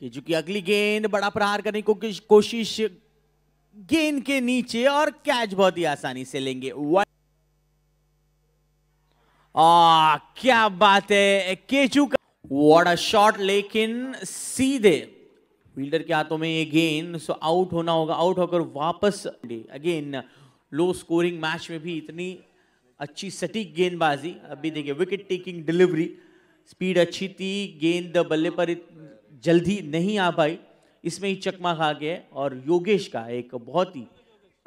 कि चूंकि अगली गेंद बड़ा प्रहार करने की को कोशिश गेंद के नीचे और कैच बहुत ही आसानी से लेंगे आ, क्या बात है केचू का वॉट अ शॉट लेकिन सीधे फील्डर के हाथों में ये गेंद सो आउट होना होगा आउट होकर वापस अगेन लो स्कोरिंग मैच में भी इतनी अच्छी सटीक गेंदबाजी अभी देखिए विकेट टेकिंग डिलीवरी स्पीड अच्छी थी गेंद बल्ले पर जल्दी नहीं आ पाई इसमें ही चकमा खा गए और योगेश का एक बहुत ही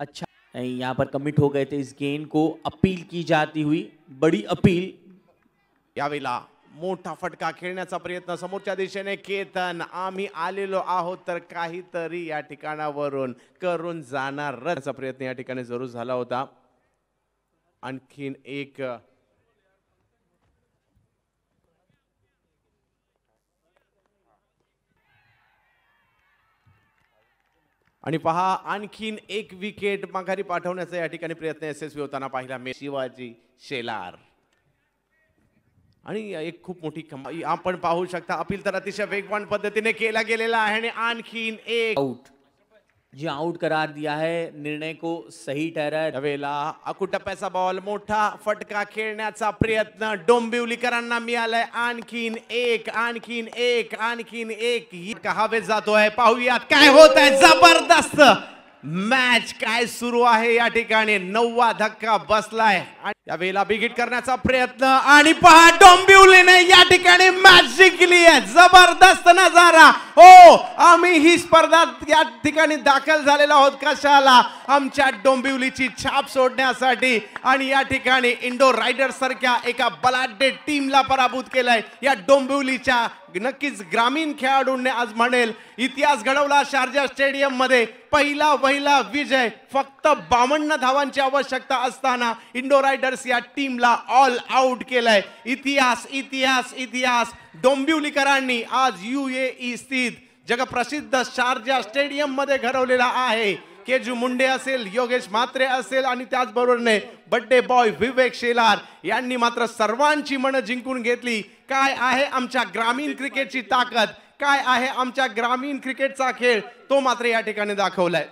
अच्छा यहाँ पर कमिट हो गए थे इस गेंद को अपील की जाती हुई बड़ी अपील यावेला मोटा फटका खेलने का प्रयत्न समोरच्या दिशेने केतन आम्मी आलेलो आहोत तर काहीतरी या ठिकाणावरून करून जाणारचा प्रयत्न ये जरूर होता एक आणि पहा आणखीन एक विकेट माघारी पाठवण्याचा या ठिकाणी प्रयत्न यशस्वी होताना पाहिला मे शिवाजी शेलार आणि एक खूप मोठी कमाई आपण पाहू शकता अपील तर अतिशय वेगवान पद्धतीने केला गेलेला आहे आणि आणखीन एक आउट जी आउट करार दिया है निर्णय को सही ठहरा हवेला पैसा बॉल मोठा फटका खेळण्याचा प्रयत्न डोंबिवलीकरांना मिळालाय आणखीन एक आणखीन एक आणखीन एक हवेत जातोय पाहूयात काय होत जबरदस्त मॅच काय सुरू आहे या ठिकाणी नववा धक्का बसलाय यावेळेला बिगिट करण्याचा प्रयत्न आणि पहा डोंबिवलीने या ठिकाणी मॅच जिंकली आहे जबरदस्त नजारा हो आम्ही ही स्पर्धा या ठिकाणी दाखल झालेला आहोत कशाला आमच्या डोंबिवलीची छाप सोडण्यासाठी आणि या ठिकाणी इंडोर रायडर्स सारख्या एका बलाढ्य टीमला पराभूत केलाय या डोंबिवलीच्या नक्कीच ग्रामीण खेळाडूंनी आज म्हणेल इतिहास घडवला शारजा स्टेडियम मध्ये पहिला वहिला विजय फक्त बावन्न धावांची आवश्यकता असताना इंडो रायडर्स या टीमला ऑल आउट केलाय इतिहास इतिहास इतिहास डोंबिवलीकरांनी आज यू ए स्थित जगप्रसिद्ध शारजा स्टेडियम मध्ये घडवलेला आहे केजू मुंडे असेल योगेश मात्रे असेल आणि त्याचबरोबरने बड्डे बॉय विवेक शेलार यांनी मात्र सर्वांची मनं जिंकून घेतली काय आहे आमच्या ग्रामीण क्रिकेटची ताकद काय आहे आमच्या ग्रामीण क्रिकेटचा खेळ तो मात्र या ठिकाणी दाखवलाय